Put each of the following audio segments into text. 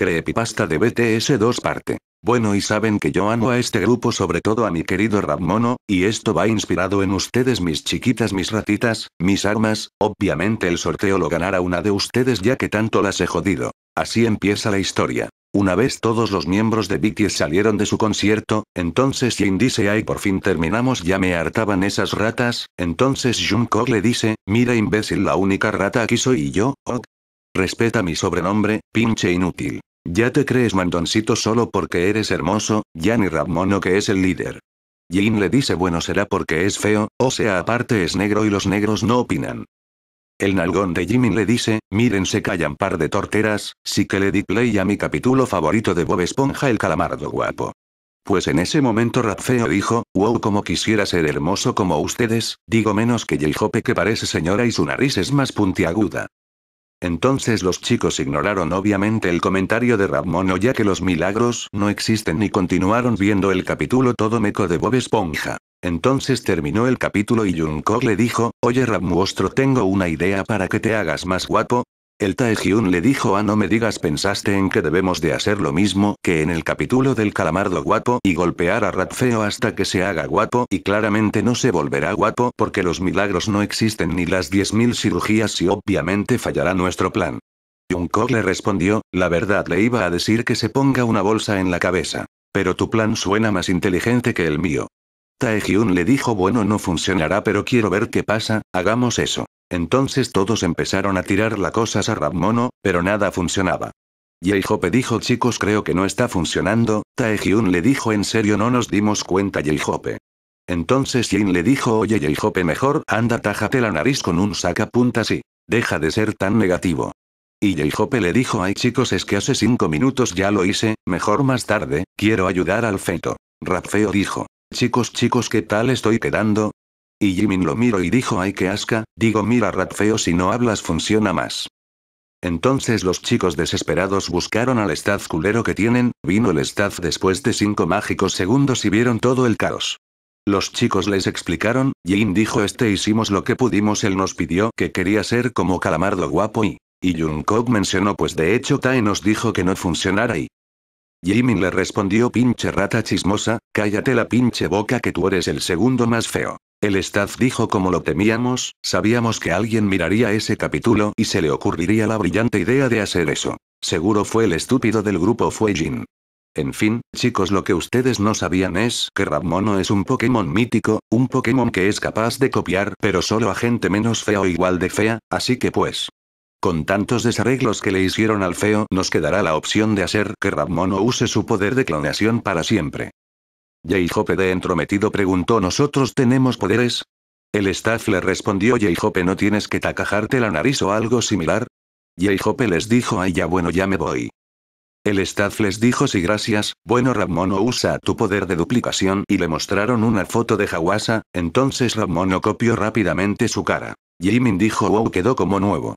Creepypasta de BTS 2 parte. Bueno y saben que yo amo a este grupo sobre todo a mi querido Mono, y esto va inspirado en ustedes mis chiquitas mis ratitas, mis armas, obviamente el sorteo lo ganará una de ustedes ya que tanto las he jodido. Así empieza la historia. Una vez todos los miembros de BTS salieron de su concierto, entonces Jin dice ay por fin terminamos ya me hartaban esas ratas, entonces Jungkook le dice, mira imbécil la única rata aquí soy yo, ok. Respeta mi sobrenombre, pinche inútil. Ya te crees mandoncito solo porque eres hermoso, ya Rap Mono que es el líder. Jin le dice bueno será porque es feo, o sea aparte es negro y los negros no opinan. El nalgón de Jimmy le dice, miren se callan par de torteras, sí que le di play a mi capítulo favorito de Bob Esponja el calamardo guapo. Pues en ese momento Rapfeo dijo, wow como quisiera ser hermoso como ustedes, digo menos que j que parece señora y su nariz es más puntiaguda. Entonces los chicos ignoraron obviamente el comentario de Ramono ya que los milagros no existen y continuaron viendo el capítulo todo meco de Bob Esponja. Entonces terminó el capítulo y Jungkook le dijo, oye Ramuostro tengo una idea para que te hagas más guapo, el Taehyun le dijo ah, no me digas pensaste en que debemos de hacer lo mismo que en el capítulo del calamardo guapo y golpear a Ratfeo hasta que se haga guapo y claramente no se volverá guapo porque los milagros no existen ni las 10.000 cirugías y obviamente fallará nuestro plan. Jungkook le respondió, la verdad le iba a decir que se ponga una bolsa en la cabeza. Pero tu plan suena más inteligente que el mío. Taehyun le dijo bueno no funcionará pero quiero ver qué pasa, hagamos eso. Entonces todos empezaron a tirar la cosas a Mono, pero nada funcionaba. j dijo chicos creo que no está funcionando, Taehyun le dijo en serio no nos dimos cuenta j Entonces Jin le dijo oye j mejor anda tájate la nariz con un sacapuntas y deja de ser tan negativo. Y j le dijo ay chicos es que hace cinco minutos ya lo hice, mejor más tarde, quiero ayudar al feto. Rapfeo dijo, Chicos, chicos, ¿qué tal estoy quedando? Y Jimin lo miró y dijo, ay que asca, digo mira rat feo si no hablas funciona más. Entonces los chicos desesperados buscaron al staff culero que tienen, vino el staff después de cinco mágicos segundos y vieron todo el caos. Los chicos les explicaron, Jin dijo este hicimos lo que pudimos él nos pidió que quería ser como calamardo guapo y... Y Jungkook mencionó pues de hecho Tai nos dijo que no funcionara y... Jimin le respondió pinche rata chismosa, cállate la pinche boca que tú eres el segundo más feo. El staff dijo como lo temíamos, sabíamos que alguien miraría ese capítulo y se le ocurriría la brillante idea de hacer eso. Seguro fue el estúpido del grupo fue Jin. En fin, chicos, lo que ustedes no sabían es que Rabmono es un Pokémon mítico, un Pokémon que es capaz de copiar, pero solo a gente menos fea o igual de fea, así que pues, con tantos desarreglos que le hicieron al feo, nos quedará la opción de hacer que Ramono use su poder de clonación para siempre. J-Hope de entrometido preguntó ¿Nosotros tenemos poderes? El staff le respondió J-Hope ¿no tienes que tacajarte la nariz o algo similar? j les dijo ay ya bueno ya me voy. El staff les dijo sí gracias, bueno Ramono usa tu poder de duplicación y le mostraron una foto de Hawasa, entonces Ramono copió rápidamente su cara. Jimin dijo wow quedó como nuevo.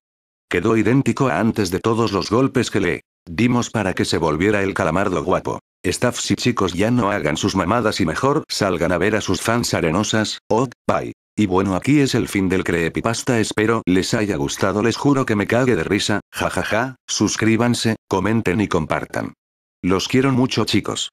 Quedó idéntico a antes de todos los golpes que le dimos para que se volviera el calamardo guapo. Staffs y chicos ya no hagan sus mamadas y mejor salgan a ver a sus fans arenosas, oh, bye. Y bueno aquí es el fin del creepypasta espero les haya gustado les juro que me cague de risa, jajaja, suscríbanse, comenten y compartan. Los quiero mucho chicos.